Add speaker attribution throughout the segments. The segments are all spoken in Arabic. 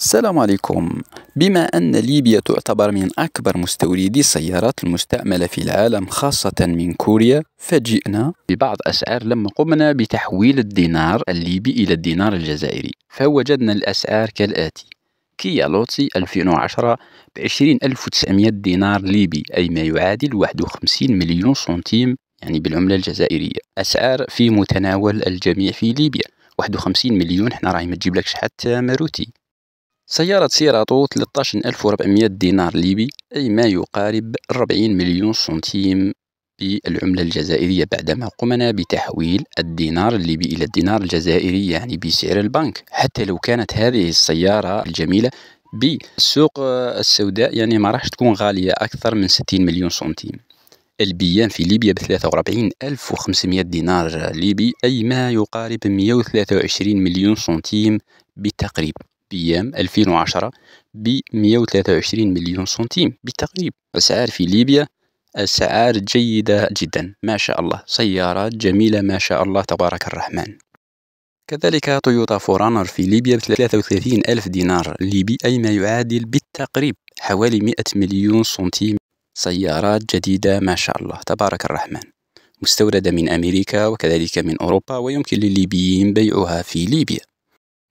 Speaker 1: السلام عليكم بما أن ليبيا تعتبر من أكبر مستوردي السيارات المستعملة في العالم خاصة من كوريا فجئنا ببعض أسعار لما قمنا بتحويل الدينار الليبي إلى الدينار الجزائري فوجدنا الأسعار كالآتي كيا لوتسي 2010 ب 20900 دينار ليبي أي ما يعادل 51 مليون سنتيم يعني بالعملة الجزائرية أسعار في متناول الجميع في ليبيا 51 مليون حنا راهي ما تجيبلكش حتى ماروتي سيارة سيراتو 13400 دينار ليبي أي ما يقارب 40 مليون سنتيم بالعملة الجزائرية بعدما قمنا بتحويل الدينار الليبي إلى الدينار الجزائري يعني بسعر البنك حتى لو كانت هذه السيارة الجميلة بالسوق السوداء يعني ما راحش تكون غالية أكثر من 60 مليون سنتيم البيان في ليبيا ب 43500 دينار ليبي أي ما يقارب 123 مليون سنتيم بالتقريب بيام 2010 ب 123 مليون سنتيم بالتقريب أسعار في ليبيا أسعار جيدة جدا ما شاء الله سيارات جميلة ما شاء الله تبارك الرحمن كذلك تويوتا فورانر في ليبيا ب 33 ألف دينار ليبي أي ما يعادل بالتقريب حوالي 100 مليون سنتيم سيارات جديدة ما شاء الله تبارك الرحمن مستوردة من أمريكا وكذلك من أوروبا ويمكن للليبيين بيعها في ليبيا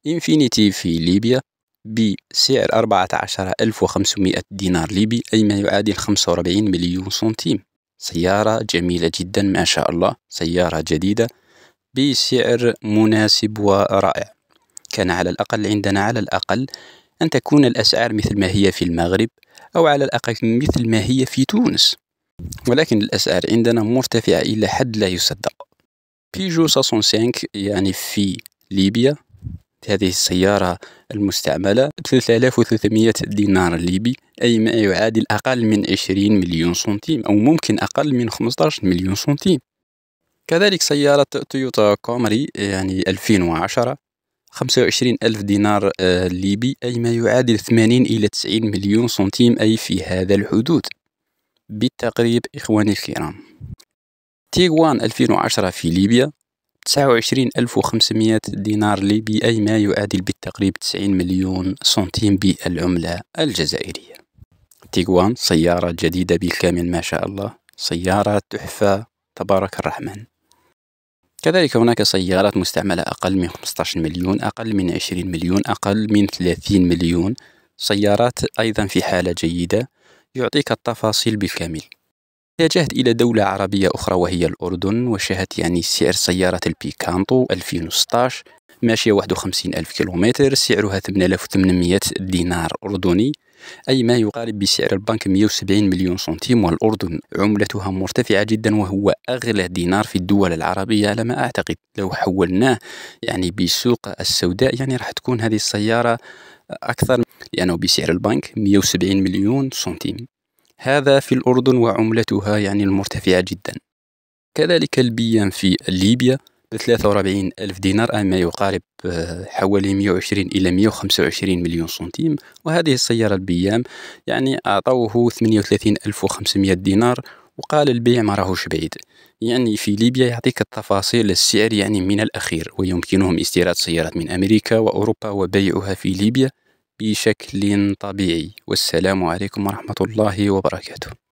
Speaker 1: إنفينيتي في ليبيا بسعر 14500 دينار ليبي أي ما يعادل 45 مليون سنتيم سيارة جميلة جدا ما شاء الله سيارة جديدة بسعر مناسب ورائع كان على الأقل عندنا على الأقل أن تكون الأسعار مثل ما هي في المغرب أو على الأقل مثل ما هي في تونس ولكن الأسعار عندنا مرتفعة إلى حد لا يصدق بيجو 65 يعني في ليبيا هذه السيارة المستعملة 3300 دينار ليبي أي ما يعادل أقل من 20 مليون سنتيم أو ممكن أقل من 15 مليون سنتيم كذلك سيارة تويوتا كومري يعني 2010 25 ألف دينار آه، ليبي أي ما يعادل 80 إلى 90 مليون سنتيم أي في هذا الحدود بالتقريب إخواني الكرام تيغوان 2010 في ليبيا 29500 دينار ليبي أي ما يعادل بالتقريب 90 مليون سنتيم بالعملة الجزائرية تيغوان سيارة جديدة بالكامل ما شاء الله سيارة تحفة تبارك الرحمن كذلك هناك سيارات مستعملة أقل من 15 مليون أقل من 20 مليون أقل من 30 مليون سيارات أيضا في حالة جيدة يعطيك التفاصيل بالكامل اتجهت إلى دولة عربية أخرى وهي الأردن وشاهدت يعني سعر سيارة البيكانتو 2016 ماشية 51 ألف كيلومتر سعرها 8800 دينار أردني أي ما يقارب بسعر البنك 170 مليون سنتيم والأردن عملتها مرتفعة جدا وهو أغلى دينار في الدول العربية على ما أعتقد لو حولناه يعني بسوق السوداء يعني راح تكون هذه السيارة أكثر لأنه يعني بسعر البنك 170 مليون سنتيم هذا في الأردن وعملتها يعني المرتفعة جدا كذلك البيان في ليبيا ب 43 ألف دينار أي ما يقارب آه، حوالي 120 إلى 125 مليون سنتيم وهذه السيارة البيام يعني أعطوه ألف دينار وقال البيع ما راهوش بعيد يعني في ليبيا يعطيك التفاصيل السعر يعني من الأخير ويمكنهم استيراد سيارات من أمريكا وأوروبا وبيعها في ليبيا بشكل طبيعي والسلام عليكم ورحمة الله وبركاته